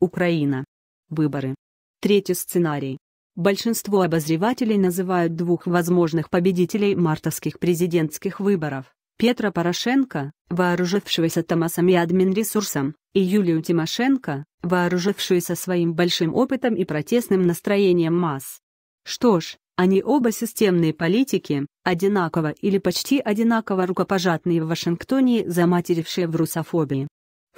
Украина. Выборы. Третий сценарий. Большинство обозревателей называют двух возможных победителей мартовских президентских выборов – Петра Порошенко, вооружившегося Томасом и админресурсом, и Юлию Тимошенко, вооружившуюся своим большим опытом и протестным настроением масс. Что ж, они оба системные политики, одинаково или почти одинаково рукопожатные в Вашингтоне, заматерившие в русофобии.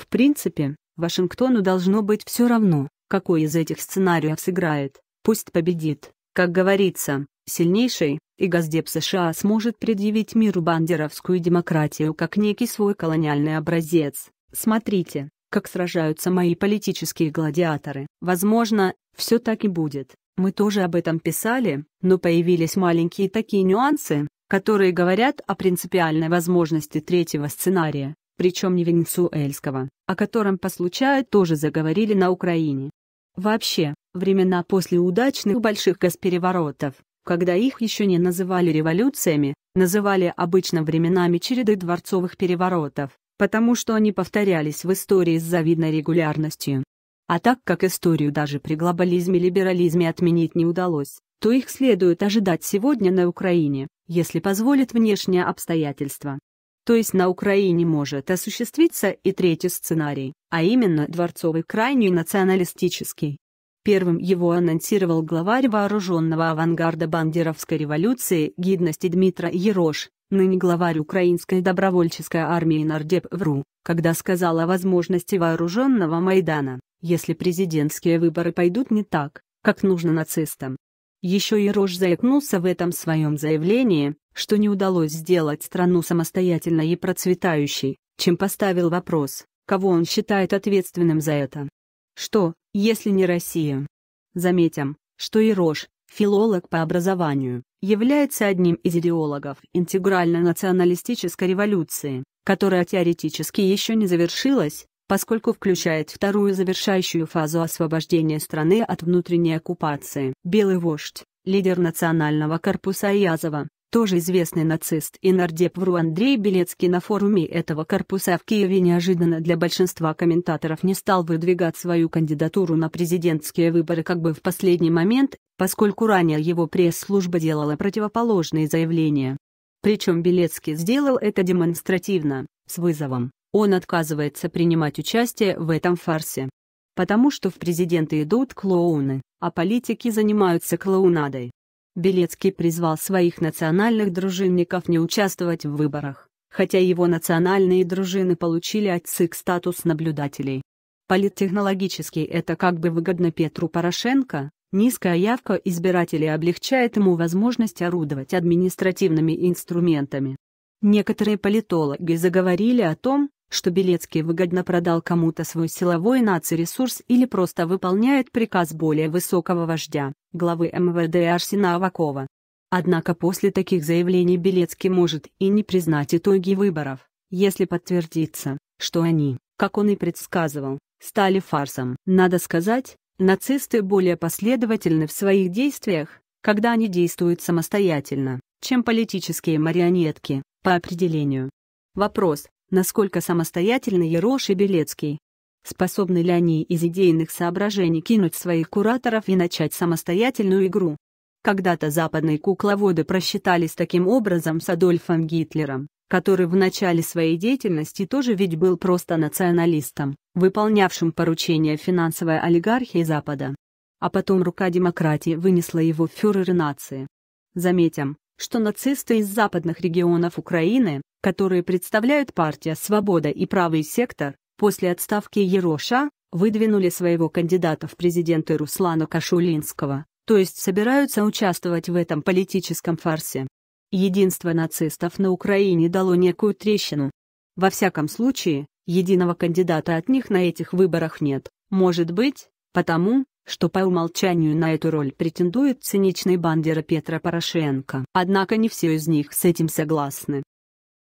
В принципе, Вашингтону должно быть все равно, какой из этих сценариев сыграет, пусть победит. Как говорится, сильнейший, и Газдеп США сможет предъявить миру бандеровскую демократию как некий свой колониальный образец. Смотрите, как сражаются мои политические гладиаторы. Возможно, все так и будет. Мы тоже об этом писали, но появились маленькие такие нюансы, которые говорят о принципиальной возможности третьего сценария причем не венесуэльского, о котором по случаю тоже заговорили на Украине. Вообще, времена после удачных больших госпереворотов, когда их еще не называли революциями, называли обычно временами череды дворцовых переворотов, потому что они повторялись в истории с завидной регулярностью. А так как историю даже при глобализме и либерализме отменить не удалось, то их следует ожидать сегодня на Украине, если позволит внешние обстоятельства то есть на Украине может осуществиться и третий сценарий, а именно дворцовый крайний националистический. Первым его анонсировал главарь вооруженного авангарда бандеровской революции гидности Дмитра Ерош, ныне главарь Украинской добровольческой армии Нардеп ВРУ, когда сказал о возможности вооруженного Майдана, если президентские выборы пойдут не так, как нужно нацистам. Еще Ерош заикнулся в этом своем заявлении, что не удалось сделать страну самостоятельной и процветающей, чем поставил вопрос, кого он считает ответственным за это. Что, если не Россия? Заметим, что Ирош, филолог по образованию, является одним из идеологов интегрально-националистической революции, которая теоретически еще не завершилась, поскольку включает вторую завершающую фазу освобождения страны от внутренней оккупации. Белый вождь, лидер национального корпуса Язова, тоже известный нацист и нардеп ВРУ Андрей Белецкий на форуме этого корпуса в Киеве неожиданно для большинства комментаторов не стал выдвигать свою кандидатуру на президентские выборы как бы в последний момент, поскольку ранее его пресс-служба делала противоположные заявления. Причем Белецкий сделал это демонстративно, с вызовом. Он отказывается принимать участие в этом фарсе. Потому что в президенты идут клоуны, а политики занимаются клоунадой. Белецкий призвал своих национальных дружинников не участвовать в выборах, хотя его национальные дружины получили от ЦИК статус наблюдателей. Политтехнологически это как бы выгодно Петру Порошенко, низкая явка избирателей облегчает ему возможность орудовать административными инструментами. Некоторые политологи заговорили о том, что Белецкий выгодно продал кому-то свой силовой нациресурс или просто выполняет приказ более высокого вождя, главы МВД Арсена Авакова. Однако после таких заявлений Белецкий может и не признать итоги выборов, если подтвердится, что они, как он и предсказывал, стали фарсом. Надо сказать, нацисты более последовательны в своих действиях, когда они действуют самостоятельно, чем политические марионетки, по определению. Вопрос, насколько самостоятельны Ерош и Белецкий. Способны ли они из идейных соображений кинуть своих кураторов и начать самостоятельную игру? Когда-то западные кукловоды просчитались таким образом с Адольфом Гитлером, который в начале своей деятельности тоже ведь был просто националистом, выполнявшим поручения финансовой олигархии Запада. А потом рука демократии вынесла его в фюреры нации. Заметим, что нацисты из западных регионов Украины, которые представляют партия «Свобода» и «Правый сектор», после отставки Ероша выдвинули своего кандидата в президенты Руслана Кашулинского, то есть собираются участвовать в этом политическом фарсе. Единство нацистов на Украине дало некую трещину. Во всяком случае, единого кандидата от них на этих выборах нет. Может быть, потому, что по умолчанию на эту роль претендует циничный бандера Петра Порошенко. Однако не все из них с этим согласны.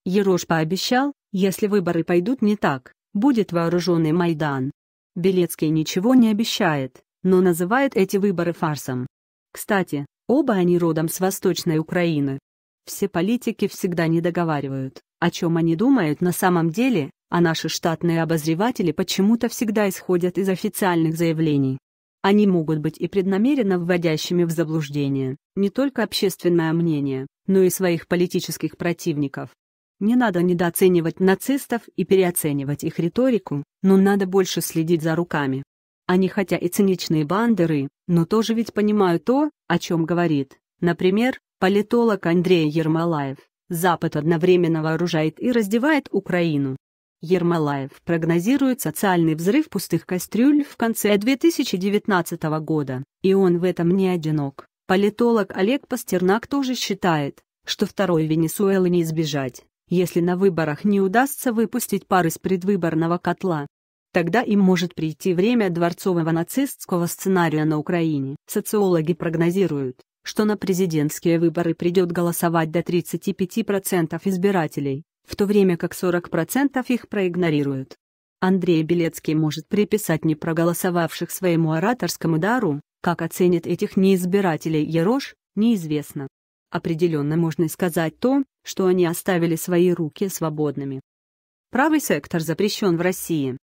Ерош пообещал, если выборы пойдут не так, будет вооруженный Майдан. Белецкий ничего не обещает, но называет эти выборы фарсом. Кстати, оба они родом с Восточной Украины. Все политики всегда не договаривают, о чем они думают на самом деле, а наши штатные обозреватели почему-то всегда исходят из официальных заявлений. Они могут быть и преднамеренно вводящими в заблуждение не только общественное мнение, но и своих политических противников. Не надо недооценивать нацистов и переоценивать их риторику, но надо больше следить за руками. Они хотя и циничные бандеры, но тоже ведь понимают то, о чем говорит, например, политолог Андрей Ермолаев. Запад одновременно вооружает и раздевает Украину, Ермолаев прогнозирует социальный взрыв пустых кастрюль в конце 2019 года, и он в этом не одинок. Политолог Олег Пастернак тоже считает, что второй Венесуэлы не избежать, если на выборах не удастся выпустить пар из предвыборного котла. Тогда им может прийти время дворцового нацистского сценария на Украине. Социологи прогнозируют, что на президентские выборы придет голосовать до 35% избирателей, в то время как 40% их проигнорируют. Андрей Белецкий может приписать не проголосовавших своему ораторскому дару, как оценит этих неизбирателей Ерош, неизвестно. Определенно можно сказать то, что они оставили свои руки свободными. Правый сектор запрещен в России.